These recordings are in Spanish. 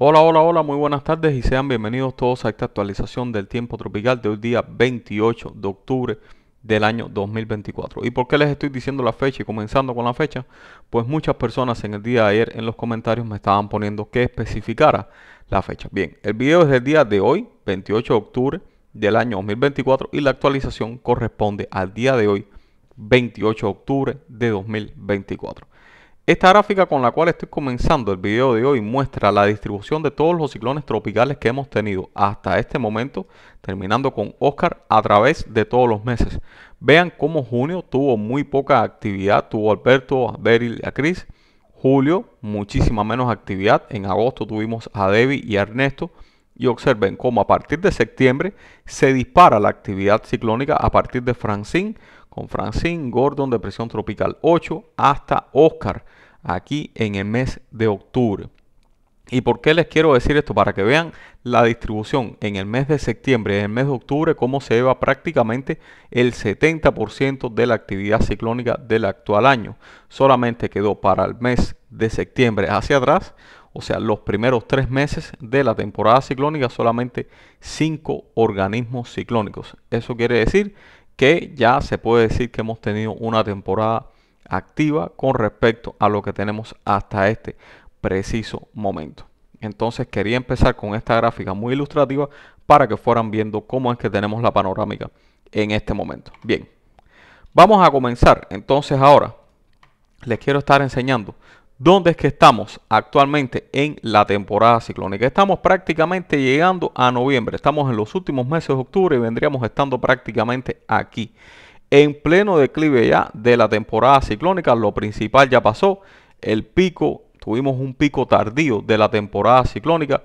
Hola, hola, hola, muy buenas tardes y sean bienvenidos todos a esta actualización del tiempo tropical de hoy día 28 de octubre del año 2024. ¿Y por qué les estoy diciendo la fecha y comenzando con la fecha? Pues muchas personas en el día de ayer en los comentarios me estaban poniendo que especificara la fecha. Bien, el video es del día de hoy, 28 de octubre del año 2024 y la actualización corresponde al día de hoy, 28 de octubre de 2024. Esta gráfica con la cual estoy comenzando el video de hoy muestra la distribución de todos los ciclones tropicales que hemos tenido hasta este momento, terminando con Oscar a través de todos los meses. Vean cómo junio tuvo muy poca actividad, tuvo Alberto, a Beryl y a Chris. Julio, muchísima menos actividad. En agosto tuvimos a Debbie y a Ernesto. Y observen cómo a partir de septiembre se dispara la actividad ciclónica a partir de Francine con Francine, Gordon, Depresión Tropical 8, hasta Oscar, aquí en el mes de octubre. ¿Y por qué les quiero decir esto? Para que vean la distribución en el mes de septiembre y en el mes de octubre, cómo se lleva prácticamente el 70% de la actividad ciclónica del actual año. Solamente quedó para el mes de septiembre hacia atrás, o sea, los primeros tres meses de la temporada ciclónica, solamente cinco organismos ciclónicos. Eso quiere decir que ya se puede decir que hemos tenido una temporada activa con respecto a lo que tenemos hasta este preciso momento. Entonces quería empezar con esta gráfica muy ilustrativa para que fueran viendo cómo es que tenemos la panorámica en este momento. Bien, vamos a comenzar. Entonces ahora les quiero estar enseñando ¿Dónde es que estamos actualmente en la temporada ciclónica? Estamos prácticamente llegando a noviembre, estamos en los últimos meses de octubre y vendríamos estando prácticamente aquí, en pleno declive ya de la temporada ciclónica, lo principal ya pasó, el pico, tuvimos un pico tardío de la temporada ciclónica,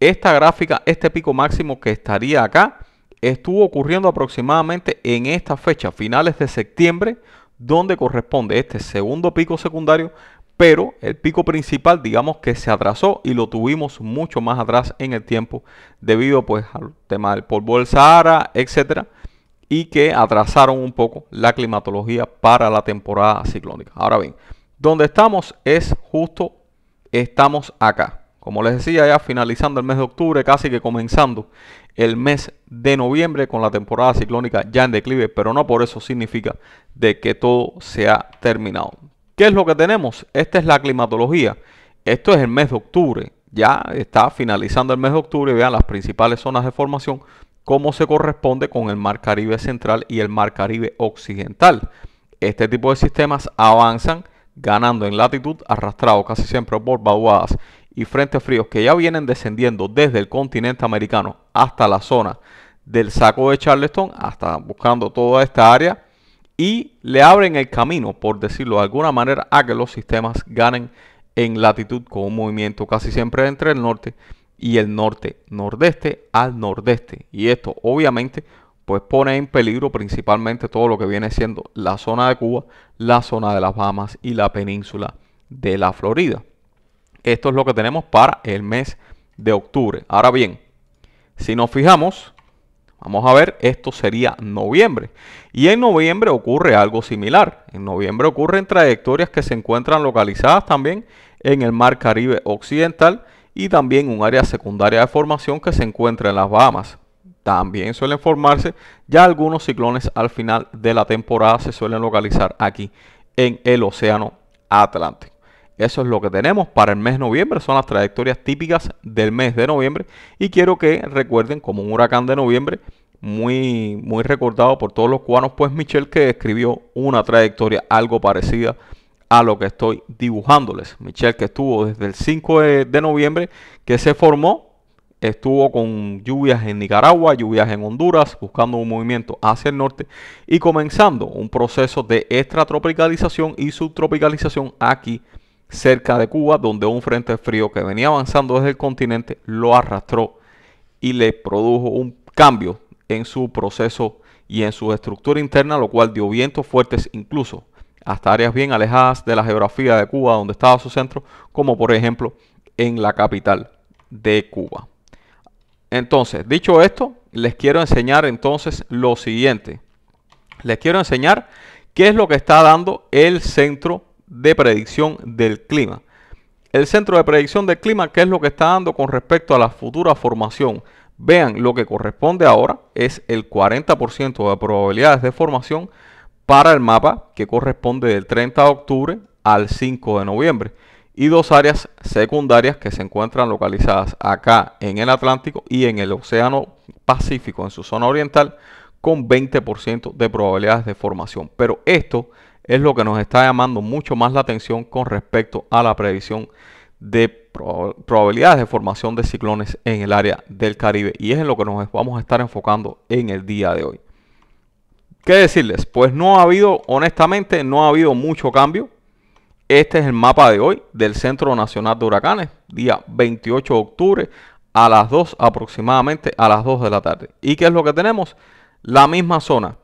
esta gráfica, este pico máximo que estaría acá, estuvo ocurriendo aproximadamente en esta fecha, finales de septiembre, donde corresponde este segundo pico secundario pero el pico principal digamos que se atrasó y lo tuvimos mucho más atrás en el tiempo debido pues al tema del polvo del Sahara, etcétera, y que atrasaron un poco la climatología para la temporada ciclónica. Ahora bien, donde estamos es justo estamos acá. Como les decía, ya finalizando el mes de octubre, casi que comenzando el mes de noviembre con la temporada ciclónica ya en declive, pero no por eso significa de que todo se ha terminado. ¿Qué es lo que tenemos? Esta es la climatología. Esto es el mes de octubre. Ya está finalizando el mes de octubre. Vean las principales zonas de formación, cómo se corresponde con el Mar Caribe Central y el Mar Caribe Occidental. Este tipo de sistemas avanzan ganando en latitud, arrastrados casi siempre por vaguadas y frentes fríos que ya vienen descendiendo desde el continente americano hasta la zona del saco de Charleston, hasta buscando toda esta área y le abren el camino, por decirlo de alguna manera, a que los sistemas ganen en latitud con un movimiento casi siempre entre el norte y el norte-nordeste al nordeste. Y esto obviamente pues pone en peligro principalmente todo lo que viene siendo la zona de Cuba, la zona de las Bahamas y la península de la Florida. Esto es lo que tenemos para el mes de octubre. Ahora bien, si nos fijamos, Vamos a ver, esto sería noviembre. Y en noviembre ocurre algo similar. En noviembre ocurren trayectorias que se encuentran localizadas también en el Mar Caribe Occidental y también un área secundaria de formación que se encuentra en las Bahamas. También suelen formarse ya algunos ciclones al final de la temporada se suelen localizar aquí en el Océano Atlántico. Eso es lo que tenemos para el mes de noviembre. Son las trayectorias típicas del mes de noviembre. Y quiero que recuerden como un huracán de noviembre, muy, muy recordado por todos los cubanos, pues Michel que escribió una trayectoria algo parecida a lo que estoy dibujándoles. Michel que estuvo desde el 5 de, noviembre, que se formó, estuvo con lluvias en Nicaragua, lluvias en Honduras, buscando un movimiento hacia el norte y comenzando un proceso de extratropicalización y subtropicalización aquí cerca de Cuba, donde un frente frío que venía avanzando desde el continente lo arrastró y le produjo un cambio en su proceso y en su estructura interna, lo cual dio vientos fuertes incluso hasta áreas bien alejadas de la geografía de Cuba, donde estaba su centro, como por ejemplo en la capital de Cuba. Entonces, dicho esto, les quiero enseñar entonces lo siguiente. Les quiero enseñar qué es lo que está dando el centro de predicción del clima. El centro de predicción del clima, que es lo que está dando con respecto a la futura formación? Vean, lo que corresponde ahora es el 40% de probabilidades de formación para el mapa que corresponde del 30 de octubre al 5 de noviembre y dos áreas secundarias que se encuentran localizadas acá en el Atlántico y en el Océano Pacífico en su zona oriental con 20% de probabilidades de formación. Pero esto es lo que nos está llamando mucho más la atención con respecto a la previsión de probabilidades de formación de ciclones en el área del Caribe y es en lo que nos vamos a estar enfocando en el día de hoy. ¿Qué decirles? Pues no ha habido, honestamente, no ha habido mucho cambio. Este es el mapa de hoy del Centro Nacional de Huracanes, día 28 de octubre a las 2 aproximadamente, a las 2 de la tarde. ¿Y qué es lo que tenemos? La misma zona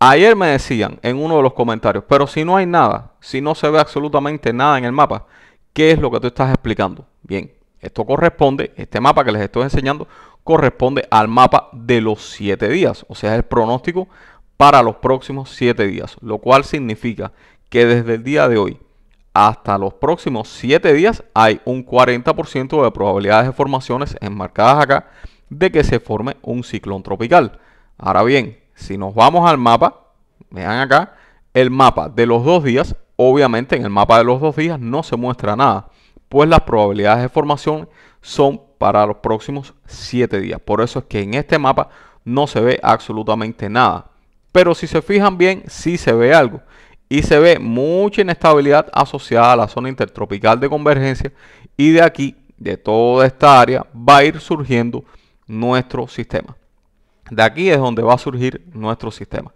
Ayer me decían en uno de los comentarios, pero si no hay nada, si no se ve absolutamente nada en el mapa, ¿qué es lo que tú estás explicando? Bien, esto corresponde, este mapa que les estoy enseñando, corresponde al mapa de los 7 días, o sea, el pronóstico para los próximos 7 días, lo cual significa que desde el día de hoy hasta los próximos 7 días hay un 40% de probabilidades de formaciones enmarcadas acá de que se forme un ciclón tropical. Ahora bien, si nos vamos al mapa, vean acá, el mapa de los dos días, obviamente en el mapa de los dos días no se muestra nada, pues las probabilidades de formación son para los próximos siete días. Por eso es que en este mapa no se ve absolutamente nada. Pero si se fijan bien, sí se ve algo. Y se ve mucha inestabilidad asociada a la zona intertropical de convergencia. Y de aquí, de toda esta área, va a ir surgiendo nuestro sistema. De aquí es donde va a surgir nuestro sistema.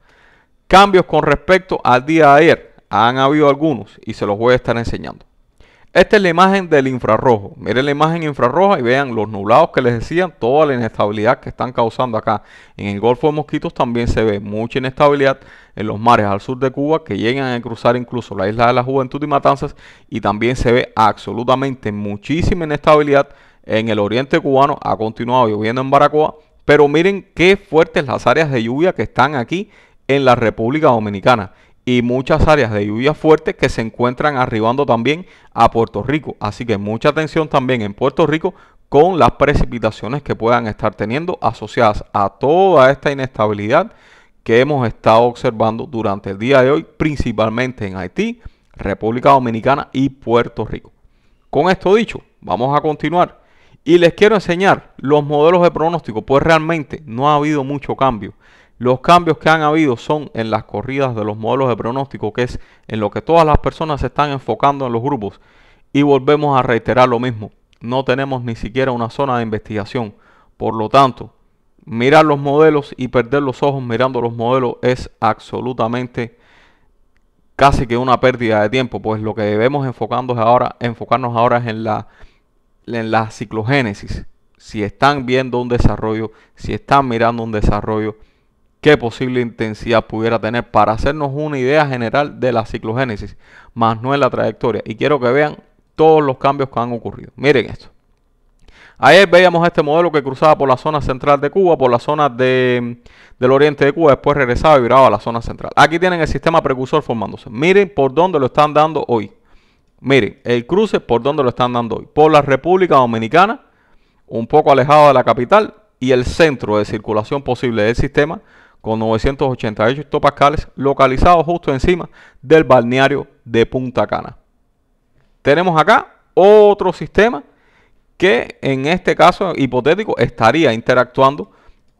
Cambios con respecto al día de ayer. Han habido algunos y se los voy a estar enseñando. Esta es la imagen del infrarrojo. Miren la imagen infrarroja y vean los nublados que les decían, toda la inestabilidad que están causando acá. En el Golfo de Mosquitos también se ve mucha inestabilidad en los mares al sur de Cuba que llegan a cruzar incluso la isla de la Juventud y Matanzas y también se ve absolutamente muchísima inestabilidad en el oriente cubano. Ha continuado lloviendo en Baracoa pero miren qué fuertes las áreas de lluvia que están aquí en la República Dominicana y muchas áreas de lluvia fuertes que se encuentran arribando también a Puerto Rico. Así que mucha atención también en Puerto Rico con las precipitaciones que puedan estar teniendo asociadas a toda esta inestabilidad que hemos estado observando durante el día de hoy, principalmente en Haití, República Dominicana y Puerto Rico. Con esto dicho, vamos a continuar y les quiero enseñar los modelos de pronóstico, pues realmente no ha habido mucho cambio. Los cambios que han habido son en las corridas de los modelos de pronóstico, que es en lo que todas las personas se están enfocando en los grupos. Y volvemos a reiterar lo mismo. No tenemos ni siquiera una zona de investigación. Por lo tanto, mirar los modelos y perder los ojos mirando los modelos es absolutamente casi que una pérdida de tiempo, pues lo que debemos enfocarnos ahora, enfocarnos ahora es en la en la ciclogénesis, si están viendo un desarrollo, si están mirando un desarrollo, qué posible intensidad pudiera tener para hacernos una idea general de la ciclogénesis, más no en la trayectoria. Y quiero que vean todos los cambios que han ocurrido. Miren esto. Ayer veíamos este modelo que cruzaba por la zona central de Cuba, por la zona del oriente de Cuba, después regresaba y viraba a la zona central. Aquí tienen el sistema precursor formándose. Miren por dónde lo están dando hoy. Miren, el cruce, ¿por donde lo están dando hoy? Por la República Dominicana, un poco alejado de la capital y el centro de circulación posible del sistema con 988 hectopascales localizado justo encima del balneario de Punta Cana. Tenemos acá otro sistema que en este caso hipotético estaría interactuando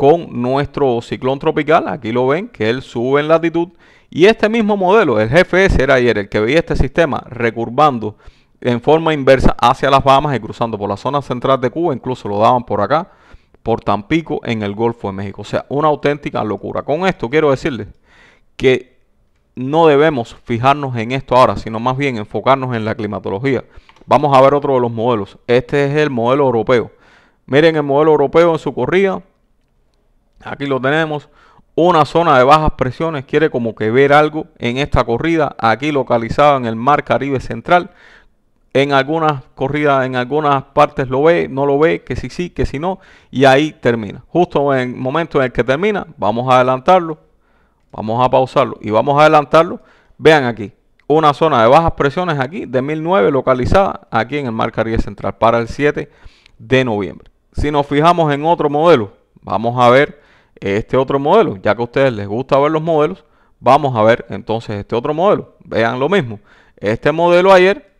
con nuestro ciclón tropical. Aquí lo ven, que él sube en latitud. Y este mismo modelo, el GFS era ayer el que veía este sistema recurvando en forma inversa hacia las Bahamas y cruzando por la zona central de Cuba, incluso lo daban por acá, por Tampico, en el Golfo de México. O sea, una auténtica locura. Con esto quiero decirles que no debemos fijarnos en esto ahora, sino más bien enfocarnos en la climatología. Vamos a ver otro de los modelos. Este es el modelo europeo. Miren el modelo europeo en su corrida. Aquí lo tenemos. Una zona de bajas presiones quiere como que ver algo en esta corrida. Aquí localizada en el Mar Caribe Central. En algunas corridas, en algunas partes lo ve, no lo ve, que si sí, que si no. Y ahí termina. Justo en el momento en el que termina, vamos a adelantarlo. Vamos a pausarlo y vamos a adelantarlo. Vean aquí, una zona de bajas presiones aquí de 1009 localizada aquí en el Mar Caribe Central para el 7 de noviembre. Si nos fijamos en otro modelo, vamos a ver este otro modelo. Ya que a ustedes les gusta ver los modelos, vamos a ver entonces este otro modelo. Vean lo mismo. Este modelo ayer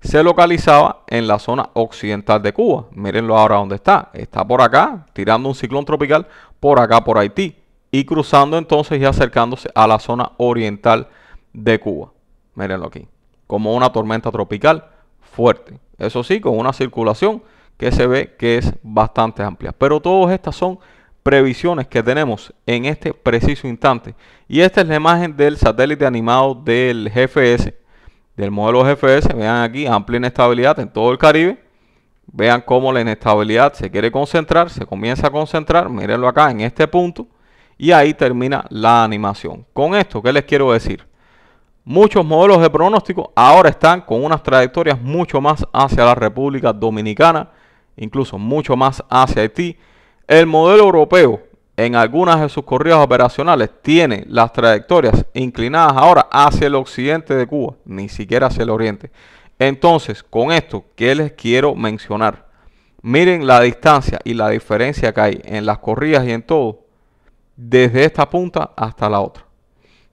se localizaba en la zona occidental de Cuba. Mírenlo ahora dónde está. Está por acá, tirando un ciclón tropical por acá, por Haití. Y cruzando entonces y acercándose a la zona oriental de Cuba. Mírenlo aquí. Como una tormenta tropical fuerte. Eso sí, con una circulación que se ve que es bastante amplia. Pero todas estas son previsiones que tenemos en este preciso instante. Y esta es la imagen del satélite animado del GFS, del modelo GFS. Vean aquí, amplia inestabilidad en todo el Caribe. Vean cómo la inestabilidad se quiere concentrar, se comienza a concentrar, mírenlo acá en este punto. Y ahí termina la animación. Con esto, ¿qué les quiero decir? Muchos modelos de pronóstico ahora están con unas trayectorias mucho más hacia la República Dominicana, incluso mucho más hacia Haití el modelo europeo en algunas de sus corridas operacionales tiene las trayectorias inclinadas ahora hacia el occidente de Cuba, ni siquiera hacia el oriente. Entonces, con esto, ¿qué les quiero mencionar? Miren la distancia y la diferencia que hay en las corridas y en todo, desde esta punta hasta la otra.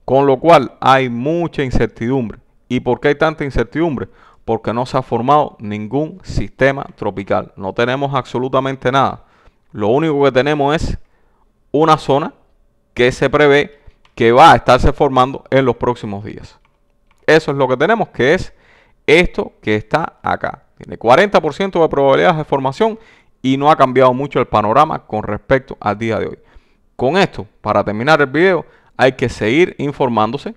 Con lo cual hay mucha incertidumbre. ¿Y por qué hay tanta incertidumbre? Porque no se ha formado ningún sistema tropical. No tenemos absolutamente nada lo único que tenemos es una zona que se prevé que va a estarse formando en los próximos días. Eso es lo que tenemos, que es esto que está acá. Tiene 40% de probabilidades de formación y no ha cambiado mucho el panorama con respecto al día de hoy. Con esto, para terminar el video, hay que seguir informándose,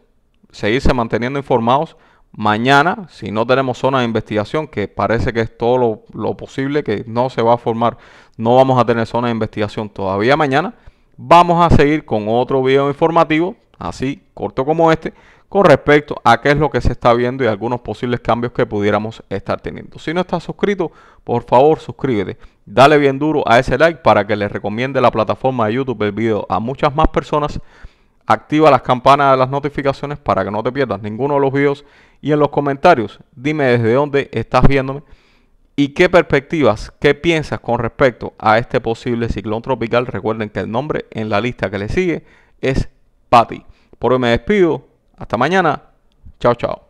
seguirse manteniendo informados Mañana, si no tenemos zona de investigación, que parece que es todo lo, posible, que no se va a formar, no vamos a tener zona de investigación todavía mañana, vamos a seguir con otro video informativo, así corto como este, con respecto a qué es lo que se está viendo y algunos posibles cambios que pudiéramos estar teniendo. Si no estás suscrito, por favor suscríbete. Dale bien duro a ese like para que le recomiende la plataforma de YouTube el video a muchas más personas. Activa las campanas de las notificaciones para que no te pierdas ninguno de los videos y en los comentarios, dime desde dónde estás viéndome y qué perspectivas, qué piensas con respecto a este posible ciclón tropical. Recuerden que el nombre en la lista que le sigue es Patty. Por hoy me despido. Hasta mañana. Chao, chao.